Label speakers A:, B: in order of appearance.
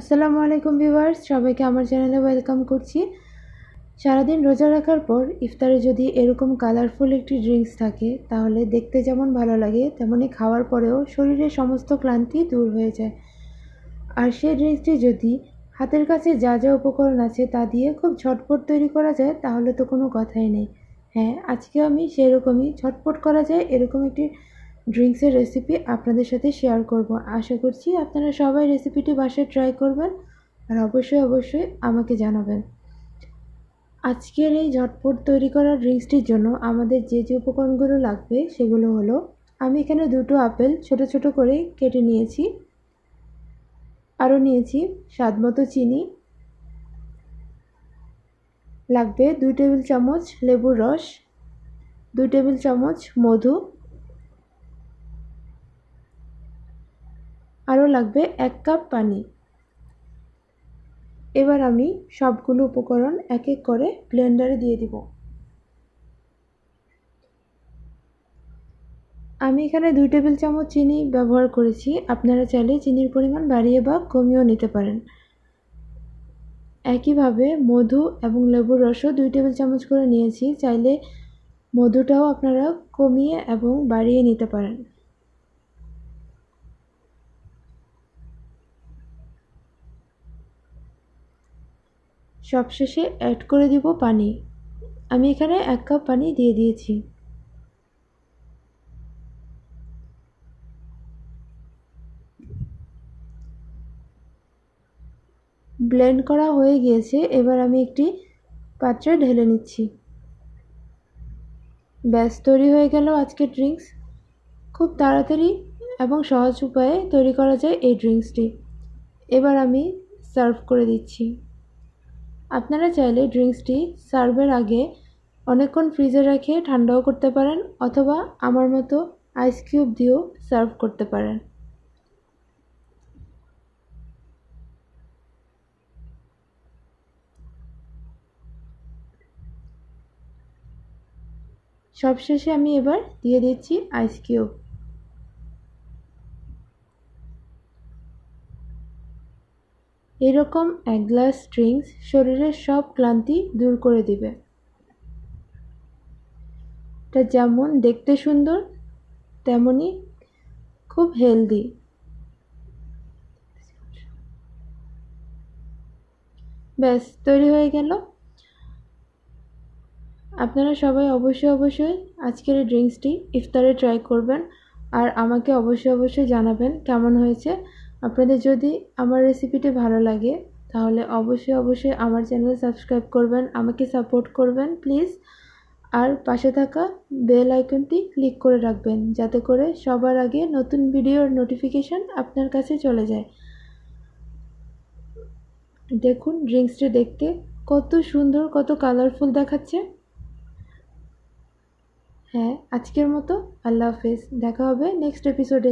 A: আসসালামু আলাইকুম ভিউয়ার্স সবাইকে আমার চ্যানেলে ওয়েলকাম করছি সারাদিন রোজা রাখার পর ইফতারে যদি এরকম কালারফুল একটি ড্রিঙ্কস থাকে তাহলে দেখতে যেমন ভালো লাগে তেমনই খাওয়ার পরেও শরীরের সমস্ত ক্লান্তি দূর হয়ে যায় আর সেই ড্রিঙ্কসটি যদি হাতের কাছে যা যা উপকরণ আছে তা দিয়ে খুব ছটপট তৈরি করা যায় তাহলে তো কোনো কথাই নেই হ্যাঁ আজকে আমি সেরকমই ছটপট করা যায় এরকম একটি ড্রিঙ্কসের রেসিপি আপনাদের সাথে শেয়ার করব আশা করছি আপনারা সবাই রেসিপিটি বাসায় ট্রাই করবেন আর অবশ্যই অবশ্যই আমাকে জানাবেন আজকের এই ঝটপট তৈরি করা ড্রিঙ্কসটির জন্য আমাদের যে যে উপকরণগুলো লাগবে সেগুলো হলো আমি এখানে দুটো আপেল ছোট ছোট করে কেটে নিয়েছি আরও নিয়েছি স্বাদ মতো চিনি লাগবে দুই টেবিল চামচ লেবুর রস দুই টেবিল চামচ মধু লাগবে এক কাপ পানি এবার আমি সবগুলো উপকরণ এক এক করে ব্লেন্ডারে দিয়ে দিব আমি এখানে দুই টেবিল চামচ চিনি ব্যবহার করেছি আপনারা চাইলে চিনির পরিমাণ বাড়িয়ে বা কমিয়েও নিতে পারেন একইভাবে মধু এবং লেবুর রসও দুই টেবিল চামচ করে নিয়েছি চাইলে মধুটাও আপনারা কমিয়ে এবং বাড়িয়ে নিতে পারেন সবশেষে অ্যাড করে দিব পানি আমি এখানে এক কাপ পানি দিয়ে দিয়েছি ব্লেন্ড করা হয়ে গিয়েছে এবার আমি একটি পাত্রে ঢেলে নিচ্ছি ব্যাস তৈরি হয়ে গেল আজকে ড্রিঙ্কস খুব তাড়াতাড়ি এবং সহজ উপায়ে তৈরি করা যায় এই ড্রিঙ্কসটি এবার আমি সার্ভ করে দিচ্ছি আপনারা চাইলে ড্রিঙ্কসটি সার্ভের আগে অনেকক্ষণ ফ্রিজে রেখে ঠান্ডাও করতে পারেন অথবা আমার মতো আইস কিউব দিয়েও সার্ভ করতে পারেন সবশেষে আমি এবার দিয়ে দিচ্ছি আইস কিউব এরকম এক গ্লাস ড্রিঙ্কস শরীরের সব ক্লান্তি দূর করে দিবে এটা যেমন দেখতে সুন্দর তেমনি খুব হেলদি ব্যাস তৈরি হয়ে গেল আপনারা সবাই অবশ্যই অবশ্যই আজকের এই ড্রিঙ্কসটি ইফতারে ট্রাই করবেন আর আমাকে অবশ্যই অবশ্যই জানাবেন কেমন হয়েছে আপনাদের যদি আমার রেসিপিটি ভালো লাগে তাহলে অবশ্যই অবশ্যই আমার চ্যানেল সাবস্ক্রাইব করবেন আমাকে সাপোর্ট করবেন প্লিজ আর পাশে থাকা বেল আইকনটি ক্লিক করে রাখবেন যাতে করে সবার আগে নতুন ভিডিওর নোটিফিকেশান আপনার কাছে চলে যায় দেখুন ড্রিঙ্কসটি দেখতে কত সুন্দর কত কালারফুল দেখাচ্ছে হ্যাঁ আজকের মতো আল্লাহ হাফেজ দেখা হবে নেক্সট এপিসোডে